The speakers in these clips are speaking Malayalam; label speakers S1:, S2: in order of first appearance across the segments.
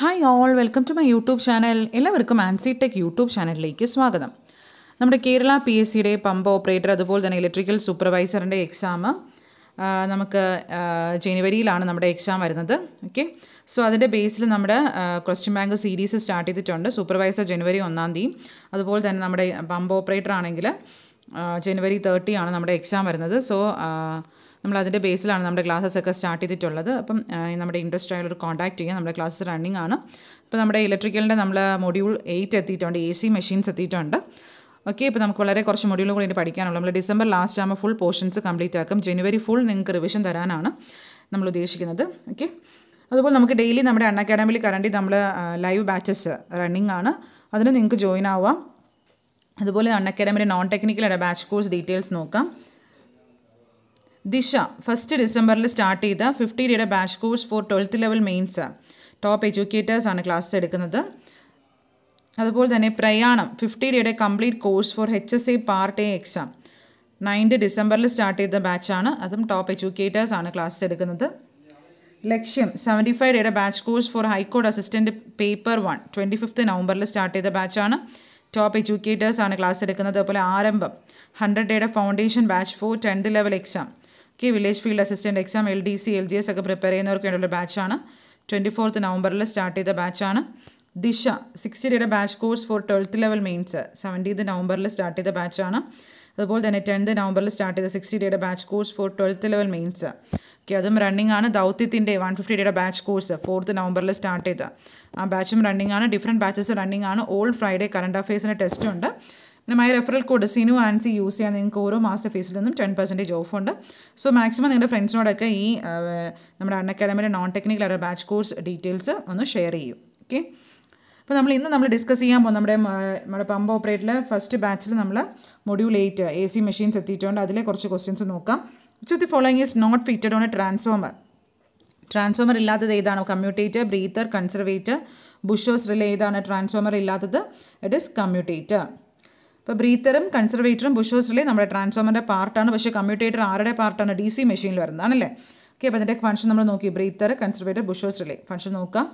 S1: hi all welcome to my YouTube channel എല്ലാവർക്കും ആൻസി ടെക് യൂട്യൂബ് ചാനലിലേക്ക് സ്വാഗതം നമ്മുടെ കേരള പി എസ് സിയുടെ പമ്പ് ഓപ്പറേറ്റർ അതുപോലെ തന്നെ ഇലക്ട്രിക്കൽ സൂപ്പർവൈസറിൻ്റെ എക്സാം നമുക്ക് ജനുവരിയിലാണ് നമ്മുടെ എക്സാം വരുന്നത് ഓക്കെ സോ അതിൻ്റെ ബേസിൽ നമ്മുടെ ക്വസ്റ്റ്യൻ ബാങ്ക് സീരീസ് സ്റ്റാർട്ട് ചെയ്തിട്ടുണ്ട് സൂപ്പർവൈസർ ജനുവരി ഒന്നാം തീയതി അതുപോലെ തന്നെ നമ്മുടെ പമ്പ് ഓപ്പറേറ്റർ ആണെങ്കിൽ ജനുവരി തേർട്ടി ആണ് നമ്മുടെ എക്സാം വരുന്നത് സോ നമ്മൾ അതിൻ്റെ ബേസിലാണ് നമ്മുടെ ക്ലാസ്സസ് ഒക്കെ സ്റ്റാർട്ട് ചെയ്തിട്ടുള്ളത് അപ്പം നമ്മുടെ ഇൻട്രസ്റ്റ് ഒരു കോൺടാക്ട് ചെയ്യാം നമ്മുടെ ക്ലാസ്സസ് റണ്ണിങ് ആണ് അപ്പോൾ നമ്മുടെ ഇലക്ട്രിക്കലിൻ്റെ നമ്മൾ മൊഡ്യൂൾ എയ്റ്റ് എത്തിയിട്ടുണ്ട് എ സി മെഷീൻസ് എത്തിയിട്ടുണ്ട് ഓക്കെ ഇപ്പോൾ നമുക്ക് വളരെ കുറച്ച് മൊഡ്യൂൾ കൂടി പഠിക്കാനുള്ളൂ നമ്മൾ ഡിസംബർ ലാസ്റ്റ് ആകുമ്പോൾ ഫുൾ പോർഷൻസ് കംപ്ലീറ്റ് ആക്കും ജനുവരി ഫുൾ നിങ്ങൾക്ക് റിവിഷൻ തരാനാണ് നമ്മൾ ഉദ്ദേശിക്കുന്നത് ഓക്കെ അതുപോലെ നമുക്ക് ഡെയിലി നമ്മുടെ അൺ അക്കാഡമിൽ കറണ്ടി നമ്മൾ ലൈവ് ബാച്ചസ് റണ്ണിങ് ആണ് അതിന് നിങ്ങൾക്ക് ജോയിൻ ആവാം അതുപോലെ അൺ അക്കാഡമിയുടെ non technical batch course details നോക്കാം ദിശ ഫസ്റ്റ് ഡിസംബറിൽ സ്റ്റാർട്ട് ചെയ്ത ഫിഫ്റ്റി ഡേയുടെ batch course for twelfth level mains top ആണ് ക്ലാസ് എടുക്കുന്നത് അതുപോലെ തന്നെ പ്രയാണം ഫിഫ്റ്റി ഡേയുടെ complete course for H S A part A exam ninth ഡിസംബറിൽ സ്റ്റാർട്ട് ചെയ്ത ബാച്ചാണ് അതും ടോപ്പ് എഡ്യൂക്കേറ്റേഴ്സ് ആണ് ക്ലാസ് എടുക്കുന്നത് ലക്ഷ്യം സെവൻറ്റി ഫൈവ് ഡേയുടെ batch course for high court assistant paper one twenty fifth നവംബറിൽ സ്റ്റാർട്ട് ചെയ്ത ബാച്ചാണ് ടോപ്പ് എഡ്യൂക്കേറ്റേഴ്സ് ആണ് ക്ലാസ് എടുക്കുന്നത് അതുപോലെ ആരംഭം ഹൺഡ്രഡ് ഡേയുടെ foundation batch for tenth level exam K village field assistant exam L D C L G S ഒക്കെ പ്രിപ്പയർ ചെയ്യുന്നവർക്ക് വേണ്ടിയുള്ള ബാച്ചാണ് ട്വൻറ്റി ഫോർത്ത് നവംബറിൽ സ്റ്റാർട്ട് ചെയ്ത ബാച്ചാണ് ദിശ സിക്സ് ഡേയുടെ batch course for twelfth level mains seventeenth നവംബറിൽ സ്റ്റാർട്ട് ചെയ്ത ബാച്ചാണ് അതുപോലെ തന്നെ ടെൻത്ത് നവംബറിൽ സ്റ്റാർട്ട് ചെയ്ത സിക്സ്റ്റി ഡേയുടെ batch course for twelfth level mains okay അതും റണ്ണിംഗ് ആണ് ദൗത്യത്തിൻ്റെ വൺ ഫിഫ്റ്റി ഡേയുടെ ബാച്ച് കോഴ്സ് ഫോർത്ത് നവംബറിൽ സ്റ്റാർട്ട് ചെയ്ത് ആ ബാച്ചും റണ്ണിംഗ് ആണ് ഡിഫറെൻറ്റ് ബാച്ചസ് റണ്ണിംഗ് ആണ് ഓൾഡ് ഫ്രൈഡേ കറണ്ട് അഫയേഴ്സിൻ്റെ ടെസ്റ്റ് ഉണ്ട് പിന്നെ my referral code Sinu Ancy use ചെയ്യാൻ നിങ്ങൾക്ക് ഓരോ മാസത്തെ ഫീസിൽ നിന്നും ടെൻ പെർസെൻറ്റേജ് ഓഫ് ഉണ്ട് സോ മാക്സിമം നിങ്ങളുടെ ഫ്രണ്ട്സിനോടൊക്കെ ഈ നമ്മുടെ അണ്ണ അക്കാഡമിയുടെ നോൺ ടെക്നിക്കൽ ആയ ബാച്ച് കോഴ്സ് ഡീറ്റെയിൽസ് ഒന്ന് ഷെയർ ചെയ്യും ഓക്കെ അപ്പോൾ നമ്മൾ ഇന്ന് നമ്മൾ ഡിസ്കസ് ചെയ്യാൻ പോകും നമ്മുടെ നമ്മുടെ പമ്പ് ഓപ്പറേറ്ററിലെ ഫസ്റ്റ് ബാച്ചിൽ നമ്മൾ module eight A C machines എത്തിയിട്ടുണ്ട് അതിലെ കുറച്ച് ക്വസ്റ്റ്യൻസ് നോക്കാം which of following is not fitted on a transformer transformer ഇല്ലാത്തത് ഏതാണ് commutator breather conservator bushes relay ഏതാണ് ട്രാൻസ്ഫോമർ ഇല്ലാത്തത് ഇറ്റ് ഇസ് കമ്മ്യൂട്ടേറ്റർ ഇപ്പോൾ ബ്രീത്തറും കൺസർവേറ്ററും ബുഷേഴ്സിലെ നമ്മുടെ ട്രാൻസ്ഫോമറിൻ്റെ പാർട്ടാണ് പക്ഷേ കമ്മ്യൂട്ടേറ്റർ ആരുടെ പാർട്ടാണ് ഡി സി മെഷീനിൽ വരുന്നതാണല്ലേ ഓക്കെ അപ്പോൾ അതിൻ്റെ ഫംഗ്ഷൻ നമ്മൾ നോക്കി breather conservator bushes relay function നോക്കാം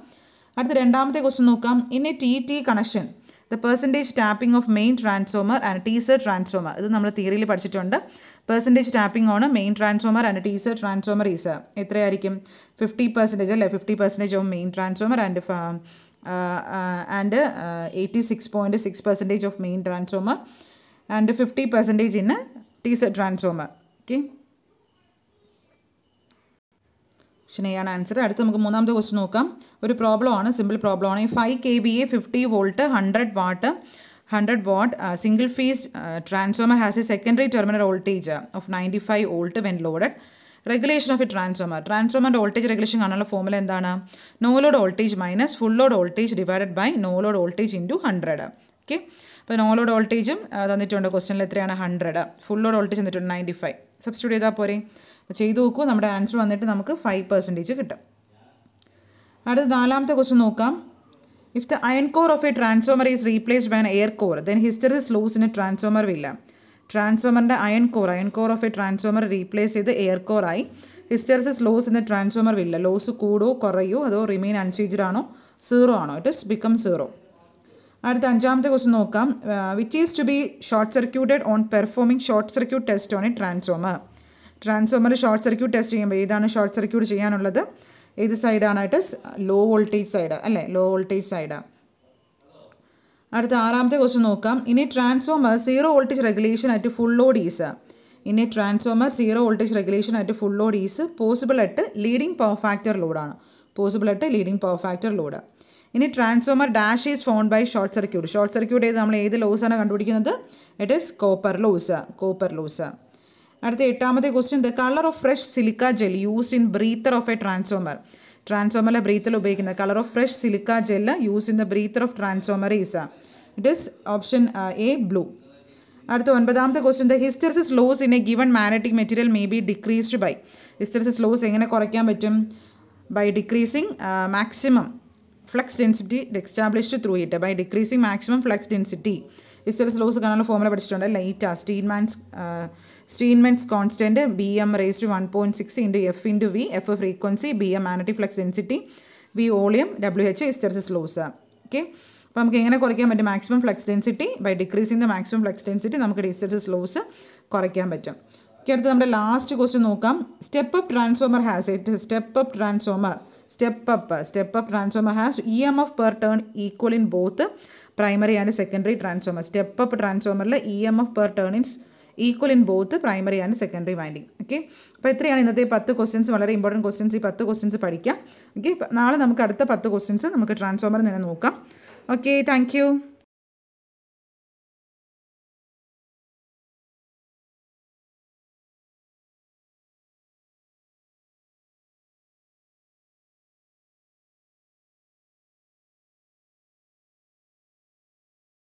S1: അടുത്ത രണ്ടാമത്തെ ക്വസ്റ്റൻ നോക്കാം ഇനി T T connection the percentage tapping of main transformer and teaser transformer ഇത് നമ്മൾ തിയറിയിൽ പഠിച്ചിട്ടുണ്ട് പെർസെൻറ്റേജ് ടാപ്പിംഗ് ആണ് main transformer and teaser transformer is എത്രയായിരിക്കും ഫിഫ്റ്റി പെർസെൻറ്റേജ് അല്ലേ fifty percentage of main transformer and and eighty six point six percentage of main transformer and fifty percentage in teaser transformer okay ഓപ്ഷനെയാണ് ആൻസർ അടുത്ത് നമുക്ക് മൂന്നാമത്തെ ക്വസ്റ്റ് നോക്കാം ഒരു പ്രോബ്ലം ആണ് സിമ്പിൾ പ്രോബ്ലമാണ് ഈ five K B A fifty volt hundred watt hundred watt single phase transformer has a secondary terminal voltage of ninety five volt when loaded regulation of a transformer ട്രാൻസ്ഫോമറിൻ്റെ വോൾട്ടേജ് റെഗുലേഷൻ കാണാനുള്ള ഫോമുല എന്താണ് no load voltage minus full load voltage divided by no load voltage into hundred okay അപ്പോൾ നോ ലോഡ് വോൾട്ടേജും തന്നിട്ടുണ്ട് ക്വസ്റ്റനിൽ എത്രയാണ് ഹൺഡ്രഡ് ഫുൾ ലോഡ് വോൾട്ടേജ് തന്നിട്ടുണ്ട് നയൻറ്റി ഫൈവ് സബ്സ്റ്റിറ്റ്യൂട്ട് ചെയ്താൽ പോരെ അപ്പോൾ ചെയ്ത് നോക്കൂ നമ്മുടെ ആൻസർ വന്നിട്ട് നമുക്ക് ഫൈവ് പെർസെൻറ്റേജ് കിട്ടും അടുത്ത നാലാമത്തെ ക്വസ്റ്റൻ നോക്കാം if the iron core of a transformer is replaced by air core then hysteresis loss in a transformer will ട്രാൻസ്ഫോമറിൻ്റെ iron core iron core of a transformer replace ചെയ്ത് എയർ കോറായി ഹിസ്റ്ററിസിസ് ലോസ് ഇൻ ട്രാൻസ്ഫോമർ ഇല്ല ലോസ് കൂടോ കുറയോ അതോ റിമെയിൻ അൺചേഞ്ച്ഡ് ആണോ സീറോ ആണോ ഇറ്റ് ഇസ് ബിക്കം സീറോ അടുത്ത അഞ്ചാമത്തെ ക്വസ്റ്റ് നോക്കാം which is to be short circuited on performing short circuit test on a transformer transformer short circuit test ചെയ്യുമ്പോൾ ഏതാണ് ഷോർട്ട് സർക്യൂട്ട് ചെയ്യാനുള്ളത് ഏത് സൈഡാണ് it is low voltage side അല്ലേ ലോ വോൾട്ടേജ് സൈഡാണ് അടുത്ത ആറാമത്തെ ക്വസ്റ്റ്യൻ നോക്കാം ഇനി transformer zero voltage regulation at full load is ഇനി transformer zero voltage regulation at full load is possible at leading power factor ലോഡാണ് possible at leading power factor load ഇനി transformer dash is found by short circuit short circuit ചെയ്ത് നമ്മൾ ഏത് ലോസാണ് കണ്ടുപിടിക്കുന്നത് it is copper loss copper loss അടുത്ത എട്ടാമത്തെ question the colour of fresh silica gel use in breather of a transformer ട്രാൻസോമല ബ്രീത്തിൽ ഉപയോഗിക്കുന്നത് colour of fresh silica gel use in the breather of ട്രാൻസോമറീസ it is option A blue അടുത്ത ഒൻപതാമത്തെ question the hysteresis loss in a given magnetic material may be decreased by hysteresis loss എങ്ങനെ കുറയ്ക്കാൻ പറ്റും by decreasing maximum flux density established through it by decreasing maximum flux density hysteresis loss കാണാനുള്ള ഫോമുല പഠിച്ചിട്ടുണ്ട് ലൈറ്റ് ആ Steinmetz Steinmetz constant B M raise to one point six into F into V F frequency B M മാനറ്റി flux density V volume W H hysteresis loss okay അപ്പം നമുക്ക് എങ്ങനെ കുറയ്ക്കാൻ പറ്റും maximum flux density by decreasing the maximum flux density നമുക്ക് ഡിസ്റ്റൻസസ് ലോസ് കുറയ്ക്കാൻ പറ്റും ഓക്കെ അടുത്ത് നമ്മുടെ ലാസ്റ്റ് ക്വസ്റ്റ്യൻ നോക്കാം step up transformer has it step up transformer step step up up transformer has E M F per turn equal in both primary and secondary transformer step up ട്രാൻസ്ഫോമറിൽ E M F per turn ഇൻസ് equal in both primary and secondary winding okay അപ്പോൾ ഇത്രയാണ് ഇന്നത്തെ പത്ത് ക്വസ്റ്റ്യൻസ് വളരെ ഇമ്പോർട്ടൻറ്റ് ക്വസ്റ്റ്യൻസ് ഈ പത്ത് ക്വസ്റ്റ്യൻസ് പഠിക്കാം ഓക്കെ നാളെ നമുക്ക് അടുത്ത പത്ത് ക്വസ്റ്റ്യൻസ് നമുക്ക് ട്രാൻസ്ഫോമർ തന്നെ നോക്കാം ഓക്കെ താങ്ക്